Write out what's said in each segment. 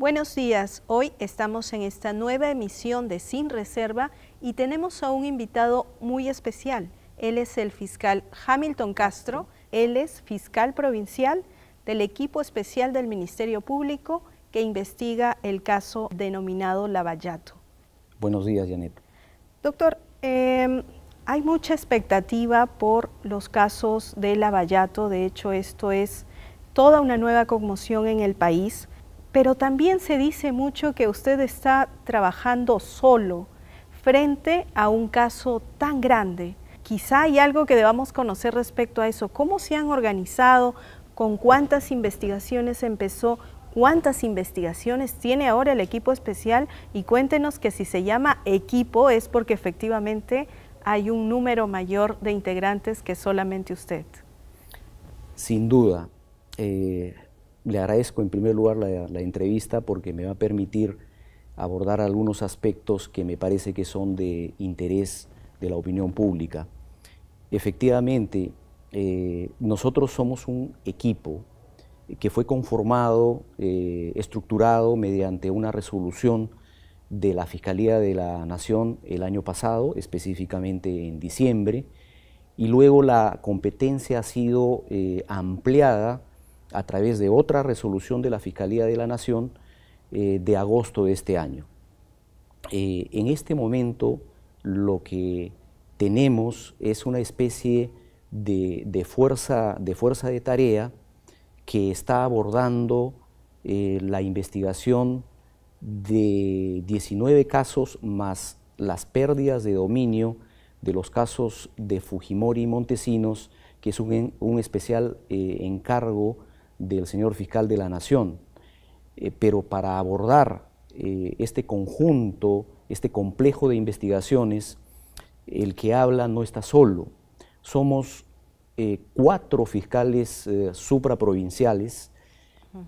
Buenos días, hoy estamos en esta nueva emisión de Sin Reserva y tenemos a un invitado muy especial. Él es el fiscal Hamilton Castro, él es fiscal provincial del equipo especial del Ministerio Público que investiga el caso denominado Lavallato. Buenos días, Janet. Doctor, em, hay mucha expectativa por los casos de Lavallato, de hecho esto es toda una nueva conmoción en el país. Pero también se dice mucho que usted está trabajando solo frente a un caso tan grande. Quizá hay algo que debamos conocer respecto a eso. ¿Cómo se han organizado? ¿Con cuántas investigaciones empezó? cuántas investigaciones tiene ahora el equipo especial y cuéntenos que si se llama equipo es porque efectivamente hay un número mayor de integrantes que solamente usted. Sin duda. Eh, le agradezco en primer lugar la, entrevista porque me va a permitir abordar algunos aspectos que me parece que son de interés de la opinión pública. Efectivamente, eh, nosotros somos un equipo que fue conformado, eh, estructurado mediante una resolución de la Fiscalía de la Nación el año pasado, específicamente en diciembre, y luego la competencia ha sido eh, ampliada a través de otra resolución de la Fiscalía de la Nación eh, de agosto de este año. Eh, en este momento lo que tenemos es una especie de, fuerza, de tarea que está abordando eh, la investigación de 19 casos más las pérdidas de dominio de los casos de Fujimori y Montesinos, que es un, especial encargo del señor fiscal de la Nación, eh, pero para abordar eh, este conjunto, este complejo de investigaciones, el que habla no está solo. Somos eh, cuatro fiscales supraprovinciales,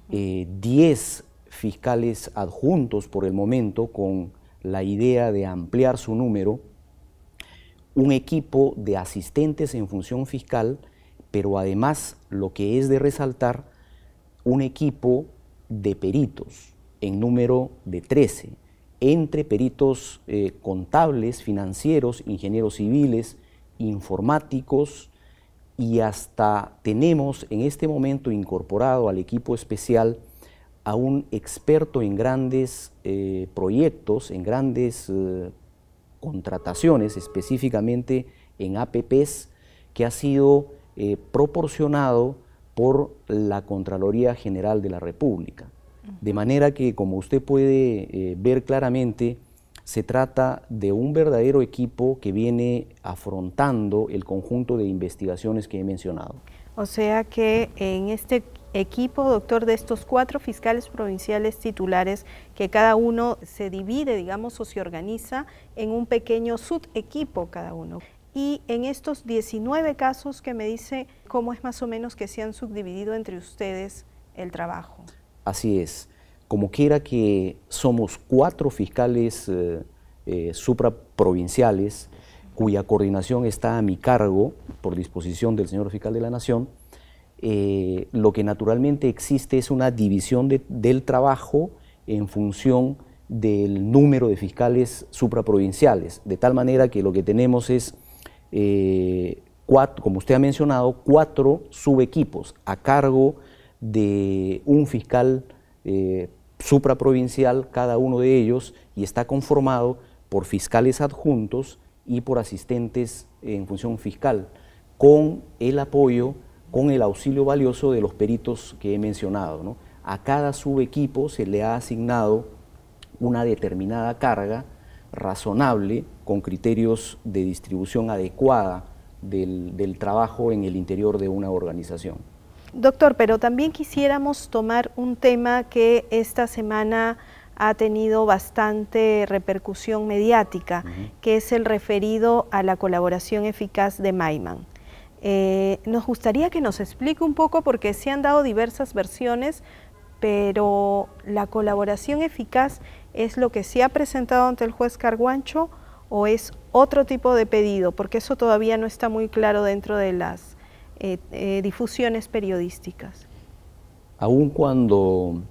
diez fiscales adjuntos por el momento con la idea de ampliar su número, un equipo de asistentes en función fiscal, pero además lo que es de resaltar un equipo de peritos en número de 13, entre peritos eh, contables, financieros, ingenieros civiles, informáticos, y hasta tenemos en este momento incorporado al equipo especial a un experto en grandes eh, proyectos, en grandes eh, contrataciones, específicamente en APPs, que ha sido proporcionado por la Contraloría General de la República. De manera que, como usted puede eh, ver claramente, se trata de un verdadero equipo que viene afrontando el conjunto de investigaciones que he mencionado. O sea que en este equipo, doctor, de estos cuatro fiscales provinciales titulares, que cada uno se divide, digamos, o se organiza en un pequeño subequipo cada uno y en estos 19 casos que me dice cómo es más o menos que se han subdividido entre ustedes el trabajo. Así es. Como quiera que somos cuatro fiscales eh, eh, supraprovinciales cuya coordinación está a mi cargo por disposición del señor fiscal de la Nación, eh, lo que naturalmente existe es una división del trabajo en función del número de fiscales supraprovinciales, de tal manera que lo que tenemos es eh, como usted ha mencionado, cuatro subequipos a cargo de un fiscal eh, supraprovincial, cada uno de ellos, y está conformado por fiscales adjuntos y por asistentes en función fiscal, con el apoyo, con el auxilio valioso de los peritos que he mencionado. A cada subequipo se le ha asignado una determinada carga razonable, con criterios de distribución adecuada del, trabajo en el interior de una organización. Doctor, pero también quisiéramos tomar un tema que esta semana ha tenido bastante repercusión mediática, que es el referido a la colaboración eficaz de Maiman. Eh, nos gustaría que nos explique un poco, porque se han dado diversas versiones, pero la colaboración eficaz ¿Es lo que se ha presentado ante el juez Carguancho o es otro tipo de pedido? Porque eso todavía no está muy claro dentro de las eh, eh, difusiones periodísticas. Aun cuando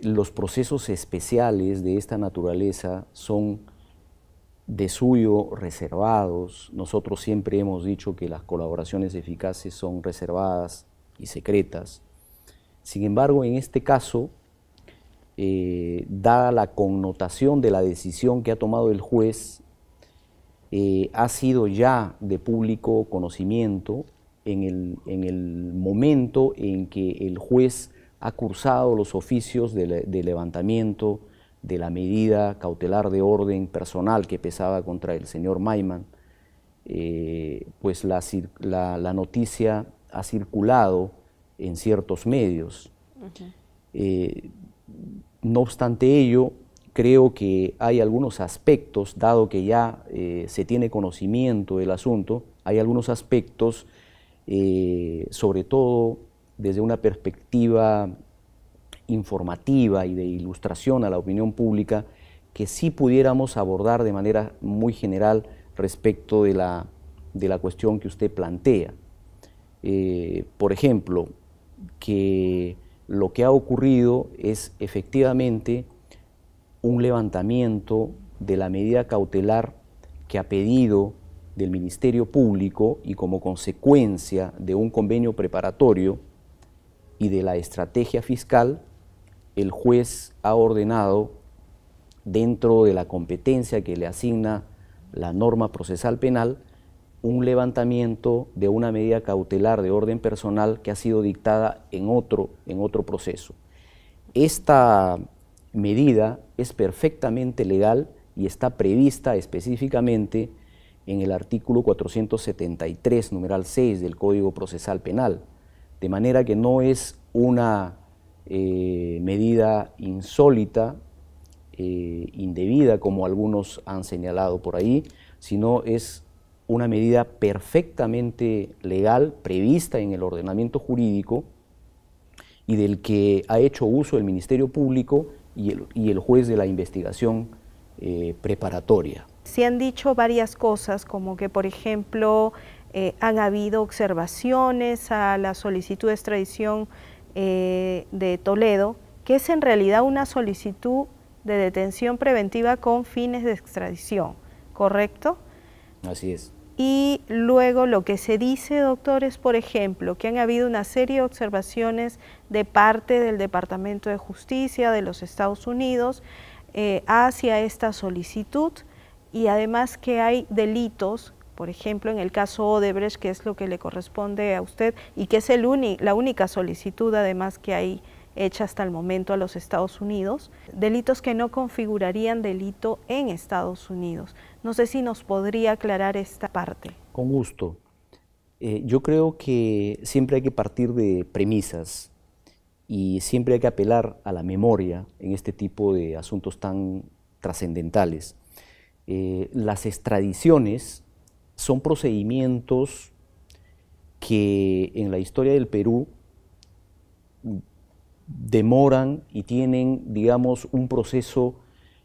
los procesos especiales de esta naturaleza son de suyo reservados. Nosotros siempre hemos dicho que las colaboraciones eficaces son reservadas y secretas. Sin embargo, en este caso, eh, dada la connotación de la decisión que ha tomado el juez, eh, ha sido ya de público conocimiento en el, momento en que el juez ha cursado los oficios de, levantamiento de la medida cautelar de orden personal que pesaba contra el señor Maiman, eh, pues la, noticia ha circulado en ciertos medios. No obstante ello, creo que hay algunos aspectos, dado que ya eh, se tiene conocimiento del asunto, hay algunos aspectos, eh, sobre todo desde una perspectiva informativa y de ilustración a la opinión pública, que sí pudiéramos abordar de manera muy general respecto de la, de la cuestión que usted plantea. Eh, por ejemplo, que lo que ha ocurrido es efectivamente un levantamiento de la medida cautelar que ha pedido del Ministerio Público y como consecuencia de un convenio preparatorio y de la estrategia fiscal, el juez ha ordenado, dentro de la competencia que le asigna la norma procesal penal, un levantamiento de una medida cautelar de orden personal que ha sido dictada en otro, en otro proceso. Esta medida es perfectamente legal y está prevista específicamente en el artículo 473, numeral 6 del Código Procesal Penal, de manera que no es una eh, medida insólita, eh, indebida, como algunos han señalado por ahí, sino es una medida perfectamente legal, prevista en el ordenamiento jurídico y del que ha hecho uso el Ministerio Público y el, juez de la investigación eh, preparatoria. Se han dicho varias cosas, como que, por ejemplo, eh, han habido observaciones a la solicitud de extradición eh, de Toledo, que es en realidad una solicitud de detención preventiva con fines de extradición, ¿correcto? Así es. Y luego lo que se dice, doctor, es, por ejemplo, que han habido una serie de observaciones de parte del Departamento de Justicia de los Estados Unidos eh, hacia esta solicitud y además que hay delitos, por ejemplo, en el caso Odebrecht, que es lo que le corresponde a usted y que es el la única solicitud además que hay hecha hasta el momento a los Estados Unidos, delitos que no configurarían delito en Estados Unidos. No sé si nos podría aclarar esta parte. Con gusto. Eh, yo creo que siempre hay que partir de premisas y siempre hay que apelar a la memoria en este tipo de asuntos tan trascendentales. Eh, las extradiciones son procedimientos que en la historia del Perú demoran y tienen, digamos, un proceso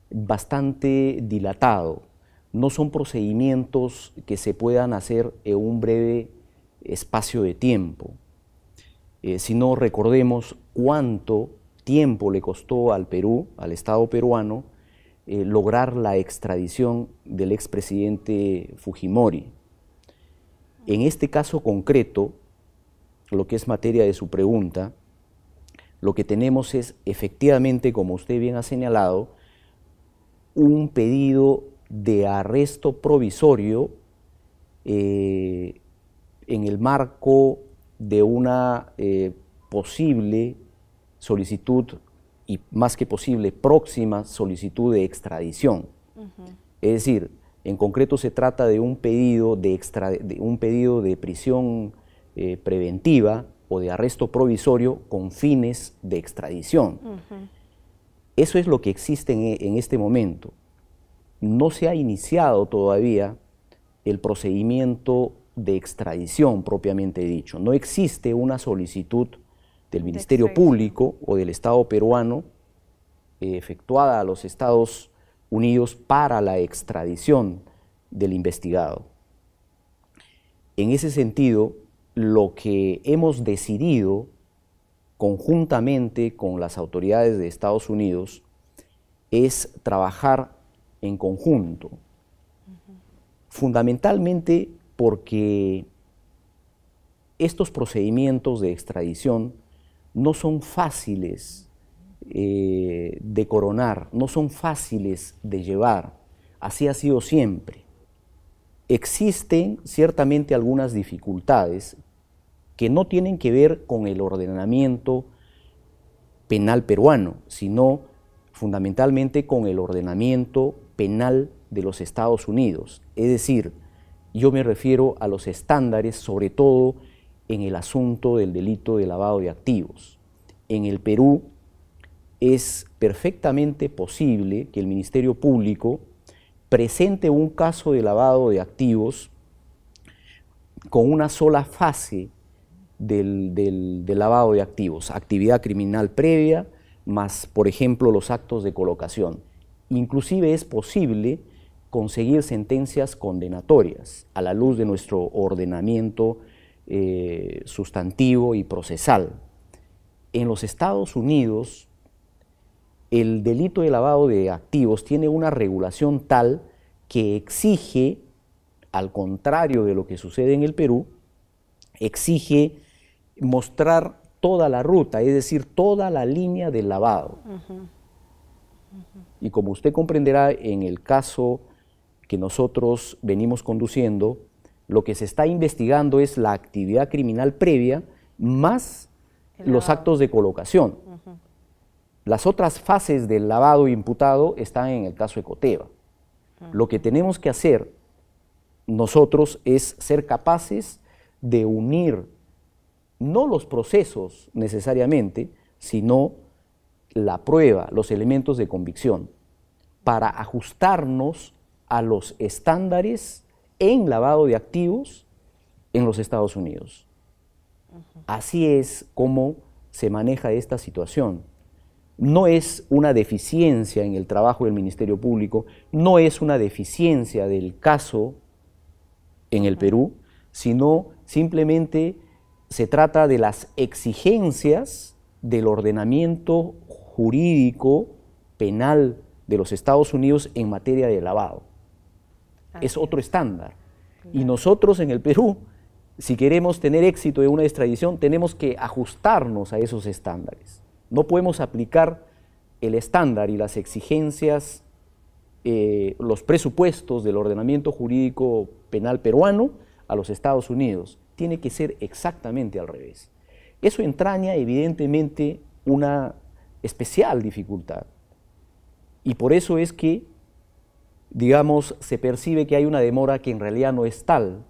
bastante dilatado. No son procedimientos que se puedan hacer en un breve espacio de tiempo. Eh, si no recordemos cuánto tiempo le costó al Perú, al Estado peruano, eh, lograr la extradición del expresidente Fujimori. En este caso concreto, lo que es materia de su pregunta, lo que tenemos es efectivamente, como usted bien ha señalado, un pedido de arresto provisorio eh, en el marco de una eh, posible solicitud y más que posible próxima solicitud de extradición. Es decir, en concreto se trata de un pedido de, un pedido de prisión eh, preventiva o de arresto provisorio con fines de extradición. Eso es lo que existe e, en, este momento. No se ha iniciado todavía el procedimiento de extradición propiamente dicho. No existe una solicitud del Ministerio Público o del Estado peruano eh, efectuada a los Estados Unidos para la extradición del investigado. En ese sentido, lo que hemos decidido conjuntamente con las autoridades de Estados Unidos es trabajar en conjunto, fundamentalmente porque estos procedimientos de extradición no son fáciles eh, de coronar, no son fáciles de llevar. Así ha sido siempre. Existen ciertamente algunas dificultades que no tienen que ver con el ordenamiento penal peruano, sino fundamentalmente con el ordenamiento penal de los Estados Unidos. Es decir, yo me refiero a los estándares, sobre todo en el asunto del delito de lavado de activos. En el Perú es perfectamente posible que el Ministerio Público presente un caso de lavado de activos con una sola fase del, lavado de activos, actividad criminal previa, más, por ejemplo, los actos de colocación. Inclusive es posible conseguir sentencias condenatorias a la luz de nuestro ordenamiento eh, sustantivo y procesal. En los Estados Unidos, el delito de lavado de activos tiene una regulación tal que exige, al contrario de lo que sucede en el Perú, exige mostrar toda la ruta, es decir, toda la línea del lavado. Y como usted comprenderá, en el caso que nosotros venimos conduciendo, lo que se está investigando es la actividad criminal previa más los actos de colocación. Las otras fases del lavado imputado están en el caso Ecoteva. Lo que tenemos que hacer nosotros es ser capaces de unir no los procesos necesariamente, sino la prueba, los elementos de convicción, para ajustarnos a los estándares en lavado de activos en los Estados Unidos. Así es como se maneja esta situación. No es una deficiencia en el trabajo del Ministerio Público, no es una deficiencia del caso en el Perú, sino simplemente se trata de las exigencias del ordenamiento jurídico penal de los Estados Unidos en materia de lavado. es otro estándar. Y nosotros en el Perú, si queremos tener éxito en una extradición, tenemos que ajustarnos a esos estándares. No podemos aplicar el estándar y las exigencias, eh, los presupuestos del ordenamiento jurídico penal peruano a los Estados Unidos tiene que ser exactamente al revés. Eso entraña evidentemente una especial dificultad. Y por eso es que, digamos, se percibe que hay una demora que en realidad no es tal,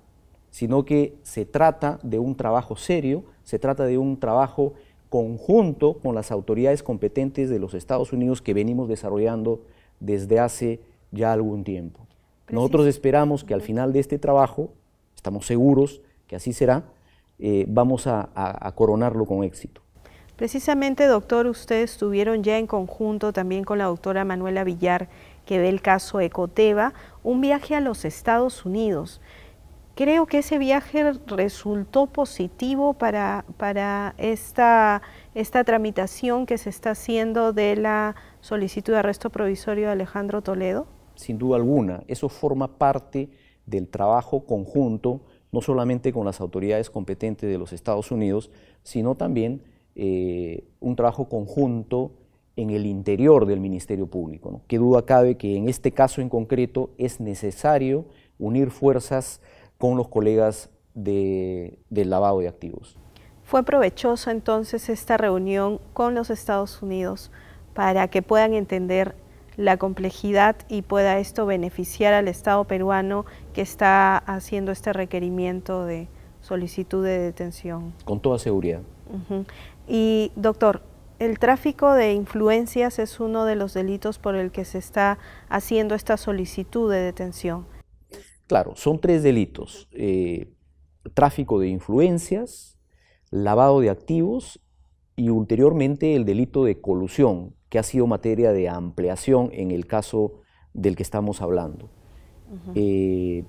sino que se trata de un trabajo serio, se trata de un trabajo conjunto con las autoridades competentes de los Estados Unidos que venimos desarrollando desde hace ya algún tiempo. Nosotros esperamos que al final de este trabajo, estamos seguros, que así será, eh, vamos a, coronarlo con éxito. Precisamente, doctor, ustedes estuvieron ya en conjunto también con la doctora Manuela Villar, que ve el caso Ecoteva, un viaje a los Estados Unidos. Creo que ese viaje resultó positivo para, para esta, esta tramitación que se está haciendo de la solicitud de arresto provisorio de Alejandro Toledo. Sin duda alguna, eso forma parte del trabajo conjunto no solamente con las autoridades competentes de los Estados Unidos, sino también eh, un trabajo conjunto en el interior del Ministerio Público. ¿no? Qué duda cabe que en este caso en concreto es necesario unir fuerzas con los colegas de, del lavado de activos. Fue provechosa entonces esta reunión con los Estados Unidos para que puedan entender la complejidad y pueda esto beneficiar al Estado peruano que está haciendo este requerimiento de solicitud de detención. Con toda seguridad. Y doctor, el tráfico de influencias es uno de los delitos por el que se está haciendo esta solicitud de detención. Claro, son tres delitos. Eh, tráfico de influencias, lavado de activos y ulteriormente el delito de colusión, que ha sido materia de ampliación en el caso del que estamos hablando. Eh,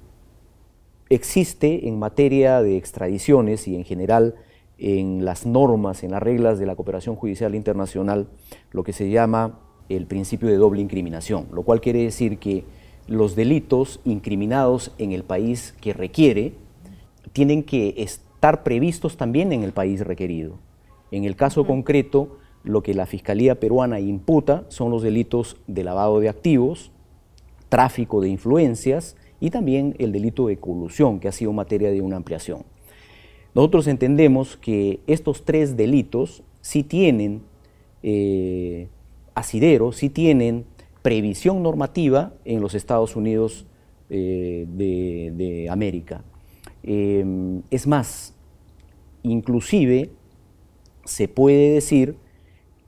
existe en materia de extradiciones y en general en las normas, en las reglas de la cooperación judicial internacional, lo que se llama el principio de doble incriminación, lo cual quiere decir que los delitos incriminados en el país que requiere tienen que estar previstos también en el país requerido. En el caso concreto, lo que la Fiscalía peruana imputa son los delitos de lavado de activos, tráfico de influencias y también el delito de colusión, que ha sido materia de una ampliación. Nosotros entendemos que estos tres delitos sí tienen eh, asidero, sí tienen previsión normativa en los Estados Unidos eh, de, América. Em, es más, inclusive se puede decir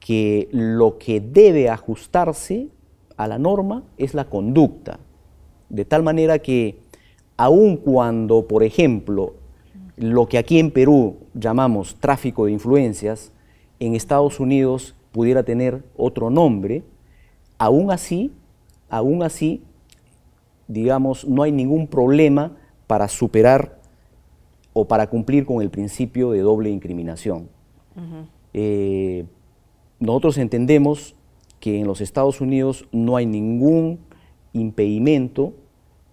que lo que debe ajustarse a la norma es la conducta, de tal manera que aun cuando, por ejemplo, lo que aquí en Perú llamamos tráfico de influencias, en Estados Unidos pudiera tener otro nombre, aún así, aún así, digamos, no hay ningún problema para superar o para cumplir con el principio de doble incriminación nosotros entendemos que en los Estados Unidos no hay ningún impedimento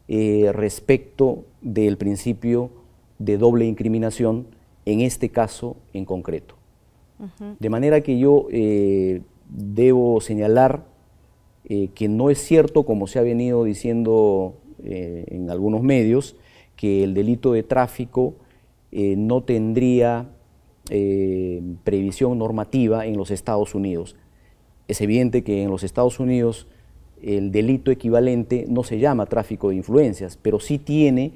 eh, respecto del principio de doble incriminación, en este caso en concreto. De manera que yo eh, debo señalar eh, que no es cierto, como se ha venido diciendo en algunos medios, que el delito de tráfico no tendría eh, previsión normativa en los Estados Unidos. Es evidente que en los Estados Unidos el delito equivalente no se llama tráfico de influencias, pero sí tiene,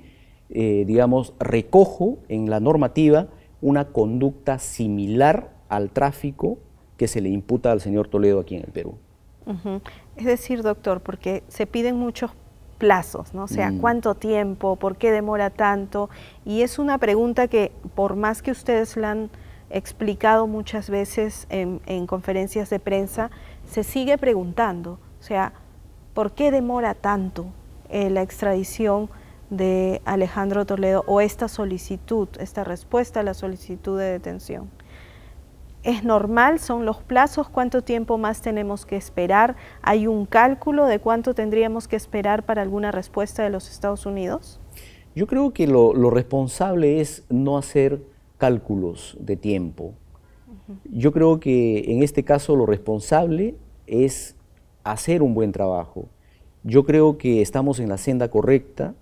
eh, digamos, recojo en la normativa una conducta similar al tráfico que se le imputa al señor Toledo aquí en el Perú. Es decir, doctor, porque se piden muchos plazos, ¿no? O sea, mm. ¿cuánto tiempo? ¿Por qué demora tanto? Y es una pregunta que, por más que ustedes la han explicado muchas veces en, conferencias de prensa, se sigue preguntando, o sea, ¿por qué demora tanto eh, la extradición de Alejandro Toledo o esta solicitud, esta respuesta a la solicitud de detención? ¿Es normal? ¿Son los plazos? ¿Cuánto tiempo más tenemos que esperar? ¿Hay un cálculo de cuánto tendríamos que esperar para alguna respuesta de los Estados Unidos? Yo creo que lo responsable es no hacer cálculos de tiempo. Yo creo que en este caso lo responsable es hacer un buen trabajo. Yo creo que estamos en la senda correcta,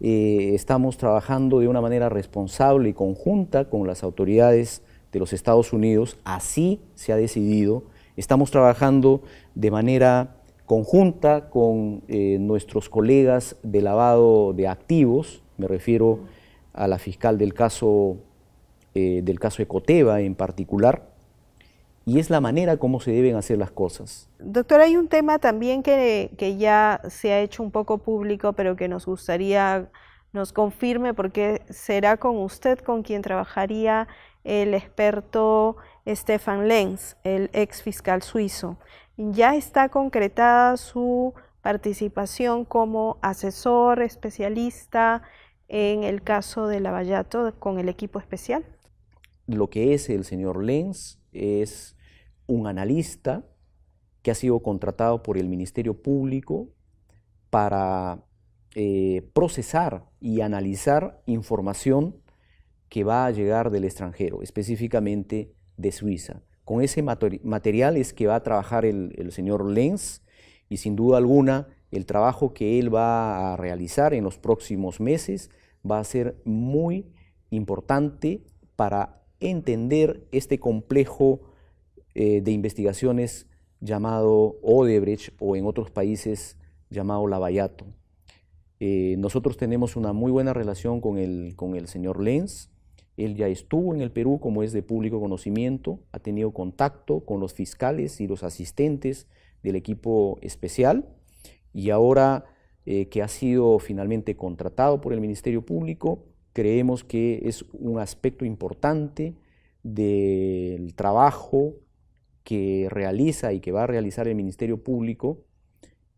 eh, estamos trabajando de una manera responsable y conjunta con las autoridades de los Estados Unidos, así se ha decidido, estamos trabajando de manera conjunta con eh, nuestros colegas de lavado de activos, me refiero a la fiscal del caso eh, del caso Ecoteva en particular, y es la manera como se deben hacer las cosas. Doctor, hay un tema también que, ya se ha hecho un poco público, pero que nos gustaría nos confirme, porque será con usted con quien trabajaría el experto Stefan Lenz, el ex fiscal suizo. Ya está concretada su participación como asesor especialista en el caso de Lavallato con el equipo especial lo que es el señor Lenz es un analista que ha sido contratado por el Ministerio Público para eh, procesar y analizar información que va a llegar del extranjero, específicamente de Suiza. Con ese material es que va a trabajar el, el señor Lenz y sin duda alguna el trabajo que él va a realizar en los próximos meses va a ser muy importante para entender este complejo eh, de investigaciones llamado Odebrecht o en otros países llamado Lavallato. Eh, nosotros tenemos una muy buena relación con el, con el señor Lenz. Él ya estuvo en el Perú, como es de público conocimiento, ha tenido contacto con los fiscales y los asistentes del equipo especial y ahora eh, que ha sido finalmente contratado por el Ministerio Público, creemos que es un aspecto importante del trabajo que realiza y que va a realizar el Ministerio Público,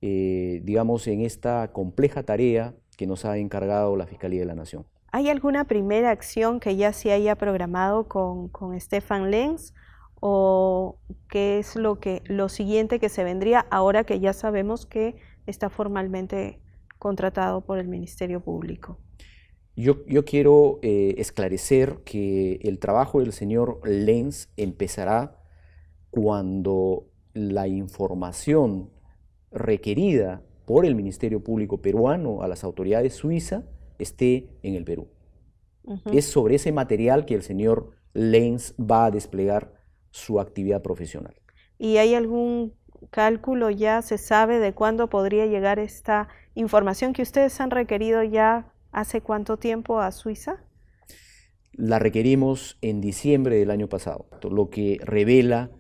eh, digamos, en esta compleja tarea que nos ha encargado la Fiscalía de la Nación. ¿Hay alguna primera acción que ya se haya programado con, con Stefan Lenz? ¿O qué es lo, que, lo siguiente que se vendría ahora que ya sabemos que está formalmente contratado por el Ministerio Público? Yo, quiero eh, esclarecer que el trabajo del señor Lenz empezará cuando la información requerida por el Ministerio Público peruano a las autoridades suizas esté en el Perú. Es sobre ese material que el señor Lenz va a desplegar su actividad profesional. ¿Y hay algún cálculo ya? ¿Se sabe de cuándo podría llegar esta información que ustedes han requerido ya ¿Hace cuánto tiempo a Suiza? La requerimos en diciembre del año pasado, lo que revela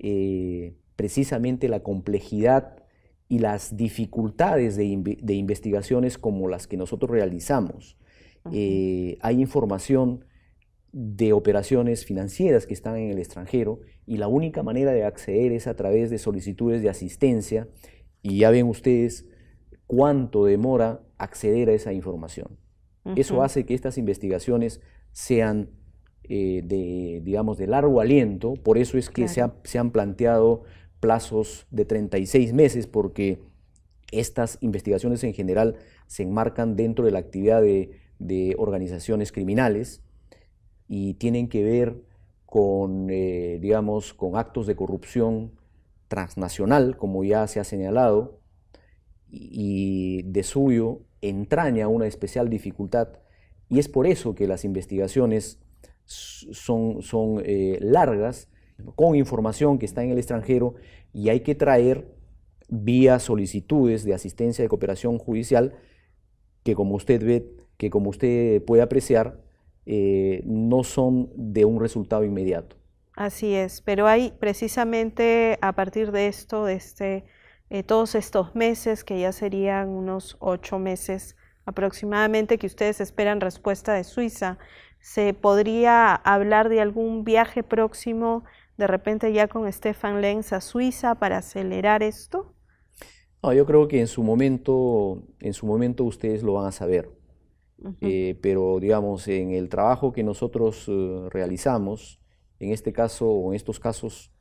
eh, precisamente la complejidad y las dificultades de, investigaciones como las que nosotros realizamos. Eh, hay información de operaciones financieras que están en el extranjero y la única manera de acceder es a través de solicitudes de asistencia y ya ven ustedes cuánto demora acceder a esa información. Eso hace que estas investigaciones sean eh, de, digamos, de largo aliento, por eso es que se, han planteado plazos de 36 meses, porque estas investigaciones en general se enmarcan dentro de la actividad de, organizaciones criminales y tienen que ver con, eh, digamos, con actos de corrupción transnacional, como ya se ha señalado, y de suyo entraña una especial dificultad y es por eso que las investigaciones son, son eh, largas, con información que está en el extranjero y hay que traer vía solicitudes de asistencia de cooperación judicial que como usted ve, que como usted puede apreciar, eh, no son de un resultado inmediato. Así es, pero hay precisamente a partir de esto, de este eh, todos estos meses, que ya serían unos ocho meses aproximadamente que ustedes esperan respuesta de Suiza, ¿se podría hablar de algún viaje próximo de repente ya con Stefan Lenz a Suiza para acelerar esto? No, yo creo que en su momento, en su momento ustedes lo van a saber. Eh, pero digamos, en el trabajo que nosotros eh, realizamos, en este caso o en estos casos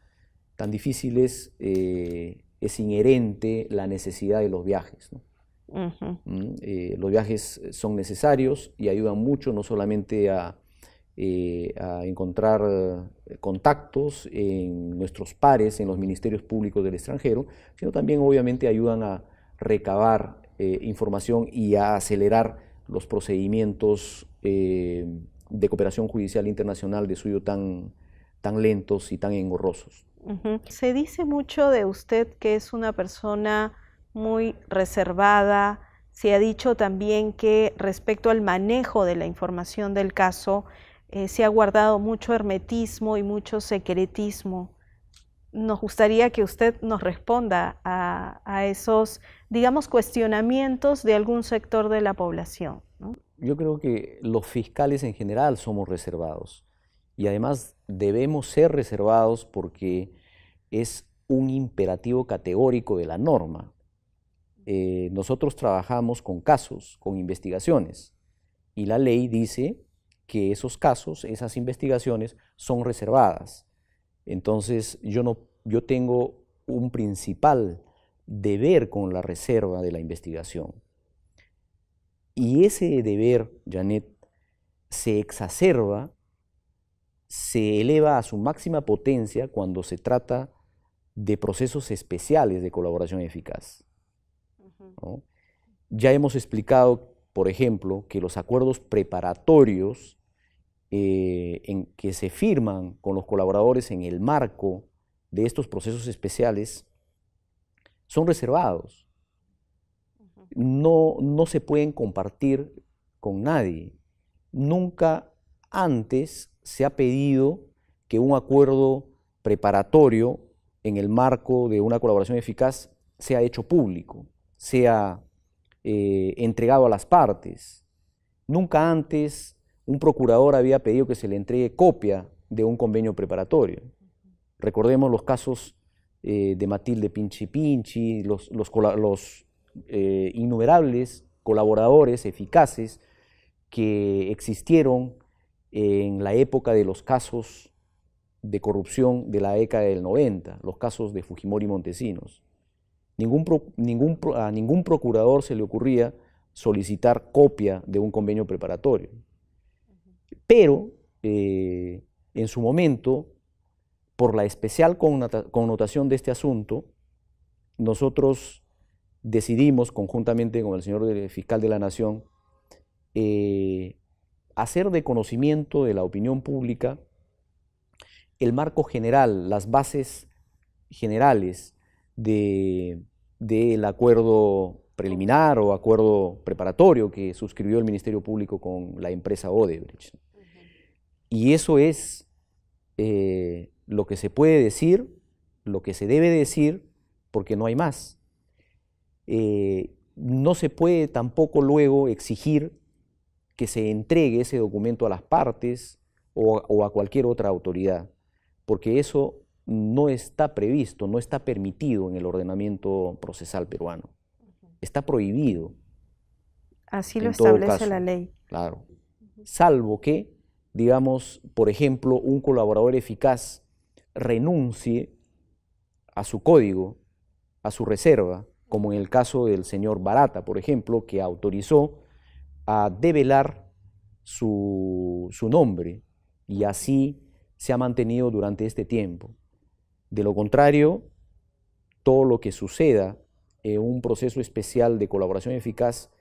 tan difíciles, es inherente la necesidad de los viajes. Mm, eh, los viajes son necesarios y ayudan mucho, no solamente eh, a, encontrar contactos en nuestros pares, en los ministerios públicos del extranjero, sino también obviamente ayudan a recabar eh, información y a acelerar los procedimientos de cooperación judicial internacional de suyo tan, tan lentos y tan engorrosos. Se dice mucho de usted que es una persona muy reservada. Se ha dicho también que respecto al manejo de la información del caso, eh, se ha guardado mucho hermetismo y mucho secretismo. Nos gustaría que usted nos responda a, esos, digamos, cuestionamientos de algún sector de la población. Yo creo que los fiscales en general somos reservados y además debemos ser reservados porque es un imperativo categórico de la norma. Eh, nosotros trabajamos con casos, con investigaciones, y la ley dice que esos casos, esas investigaciones son reservadas. Entonces yo, no, yo tengo un principal deber con la reserva de la investigación. Y ese deber, Janet, se exacerba se eleva a su máxima potencia cuando se trata de procesos especiales de colaboración eficaz. Ya hemos explicado, por ejemplo, que los acuerdos preparatorios eh, en que se firman con los colaboradores en el marco de estos procesos especiales son reservados. No, no se pueden compartir con nadie. Nunca antes se ha pedido que un acuerdo preparatorio en el marco de una colaboración eficaz sea hecho público, sea eh, entregado a las partes. Nunca antes un procurador había pedido que se le entregue copia de un convenio preparatorio. Recordemos los casos eh, de Matilde Pinchi Pinchi, los, eh, innumerables colaboradores eficaces que existieron en la época de los casos de corrupción de la década del 90, los casos de Fujimori y Montesinos. Ningún, ningún, a ningún procurador se le ocurría solicitar copia de un convenio preparatorio. Pero eh, en su momento, por la especial connotación de este asunto, nosotros decidimos conjuntamente con el señor fiscal de la Nación eh, hacer de conocimiento de la opinión pública el marco general, las bases generales de, del acuerdo preliminar o acuerdo preparatorio que suscribió el Ministerio Público con la empresa Odebrecht. Y eso es eh, lo que se puede decir, lo que se debe decir, porque no hay más. Eh, no se puede tampoco luego exigir que se entregue ese documento a las partes o, a cualquier otra autoridad, porque eso no está previsto, no está permitido en el ordenamiento procesal peruano. Está prohibido. Así lo establece la ley. Claro. Salvo que, digamos, por ejemplo, un colaborador eficaz renuncie a su código, a su reserva, como en el caso del señor Barata, por ejemplo, que autorizó a develar su, su nombre y así se ha mantenido durante este tiempo. De lo contrario, todo lo que suceda en un proceso especial de colaboración eficaz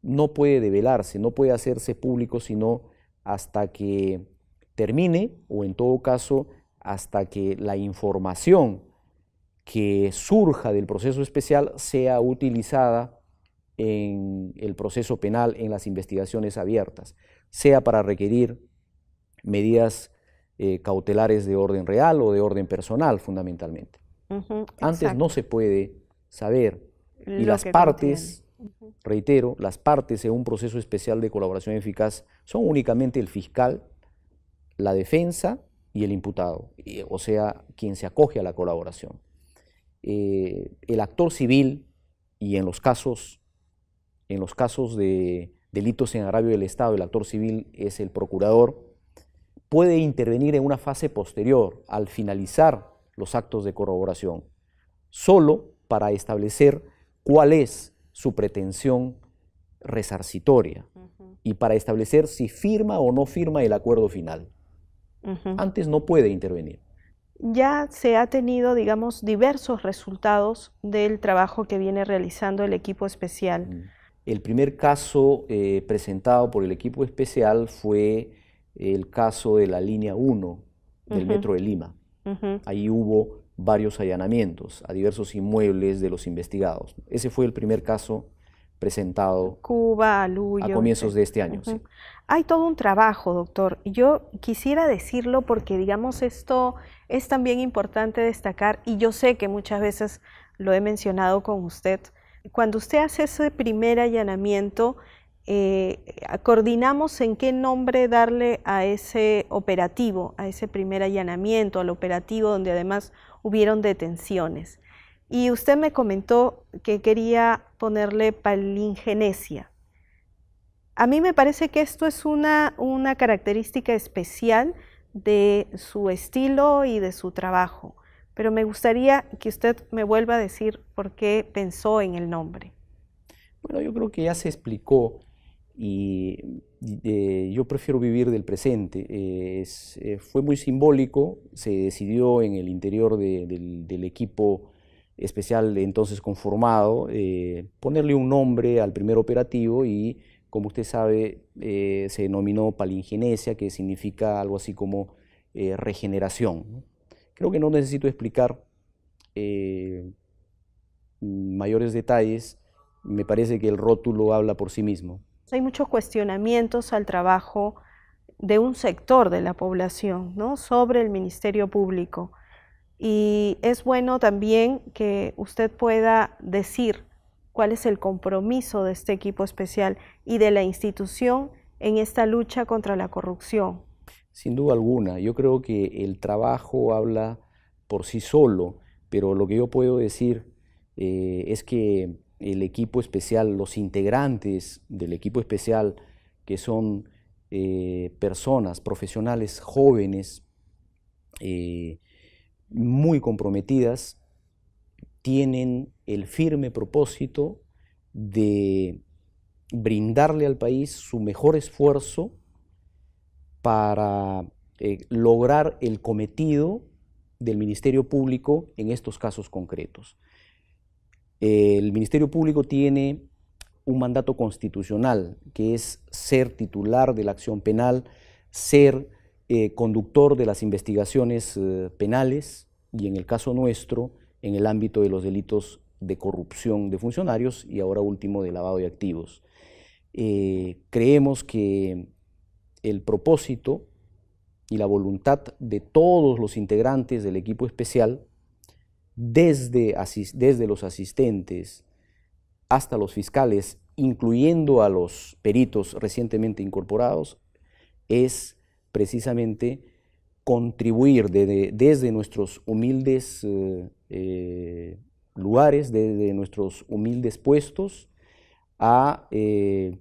no puede develarse, no puede hacerse público sino hasta que termine o en todo caso hasta que la información que surja del proceso especial sea utilizada en el proceso penal, en las investigaciones abiertas, sea para requerir medidas eh, cautelares de orden real o de orden personal, fundamentalmente. Antes no se puede saber y las partes, reitero, las partes en un proceso especial de colaboración eficaz son únicamente el fiscal, la defensa y el imputado, o sea, quien se acoge a la colaboración. Eh, el actor civil, y en los casos en los casos de delitos en agravio del Estado, el actor civil es el procurador, puede intervenir en una fase posterior, al finalizar los actos de corroboración, solo para establecer cuál es su pretensión resarcitoria y para establecer si firma o no firma el acuerdo final. Antes no puede intervenir. Ya se ha tenido, digamos, diversos resultados del trabajo que viene realizando el equipo especial. Mm. El primer caso eh, presentado por el equipo especial fue el caso de la línea 1 del Metro de Lima. Ahí hubo varios allanamientos a diversos inmuebles de los investigados. Ese fue el primer caso presentado Cuba, a comienzos de este año. Hay todo un trabajo, doctor. Yo quisiera decirlo porque, digamos, esto es también importante destacar y yo sé que muchas veces lo he mencionado con usted, cuando usted hace ese primer allanamiento, eh, coordinamos en qué nombre darle a ese operativo, a ese primer allanamiento, al operativo donde además hubieron detenciones. Y usted me comentó que quería ponerle palingenesia. A mí me parece que esto es una característica especial de su estilo y de su trabajo pero me gustaría que usted me vuelva a decir por qué pensó en el nombre. Bueno, yo creo que ya se explicó y eh, yo prefiero vivir del presente. Eh, fue muy simbólico, se decidió en el interior del, equipo especial entonces conformado eh, ponerle un nombre al primer operativo y como usted sabe se denominó palingenesia, que significa algo así como regeneración. Creo que no necesito explicar eh, mayores detalles. Me parece que el rótulo habla por sí mismo. Hay muchos cuestionamientos al trabajo de un sector de la población ¿no? sobre el Ministerio Público. Y es bueno también que usted pueda decir cuál es el compromiso de este equipo especial y de la institución en esta lucha contra la corrupción. Sin duda alguna, yo creo que el trabajo habla por sí solo, pero lo que yo puedo decir eh, es que el equipo especial, los integrantes del equipo especial, que son eh, personas, profesionales jóvenes, eh, muy comprometidas, tienen el firme propósito de brindarle al país su mejor esfuerzo para eh, lograr el cometido del Ministerio Público en estos casos concretos. El Ministerio Público tiene un mandato constitucional, que es ser titular de la acción penal, ser eh, conductor de las investigaciones eh, penales y en el caso nuestro, en el ámbito de los delitos de corrupción de funcionarios y ahora último de lavado de activos. creemos que el propósito y la voluntad de todos los integrantes del equipo especial, desde, desde los asistentes hasta los fiscales, incluyendo a los peritos recientemente incorporados, es precisamente contribuir desde nuestros humildes eh, eh, lugares, desde nuestros humildes puestos, a eh,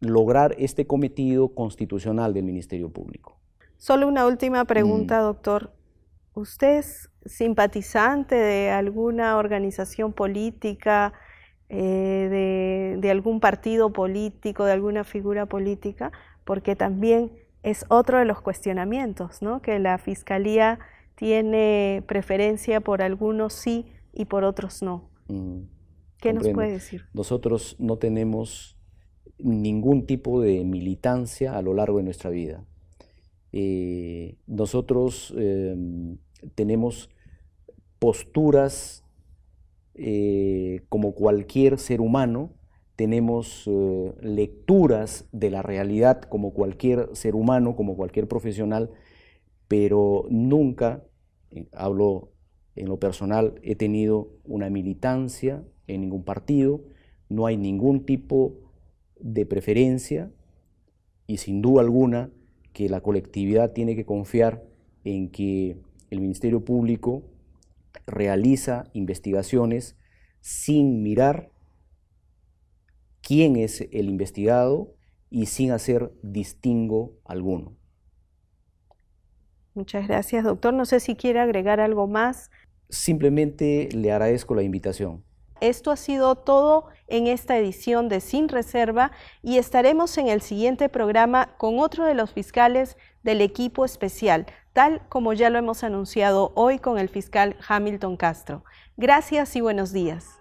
lograr este cometido constitucional del Ministerio Público. Solo una última pregunta, mm. doctor. ¿Usted es simpatizante de alguna organización política, eh, de, algún partido político, de alguna figura política? Porque también es otro de los cuestionamientos, ¿no? Que la Fiscalía tiene preferencia por algunos sí y por otros no. Mm, ¿Qué nos puede decir? Nosotros no tenemos ningún tipo de militancia a lo largo de nuestra vida. Eh, nosotros em, tenemos posturas eh, como cualquier ser humano, tenemos eh, lecturas de la realidad como cualquier ser humano, como cualquier profesional, pero nunca, hablo en lo personal, he tenido una militancia en ningún partido, no hay ningún tipo de preferencia y sin duda alguna que la colectividad tiene que confiar en que el Ministerio Público realiza investigaciones sin mirar quién es el investigado y sin hacer distingo alguno. Muchas gracias, doctor. No sé si quiere agregar algo más. Simplemente le agradezco la invitación. Esto ha sido todo en esta edición de Sin Reserva y estaremos en el siguiente programa con otro de los fiscales del equipo especial, tal como ya lo hemos anunciado hoy con el fiscal Hamilton Castro. Gracias y buenos días.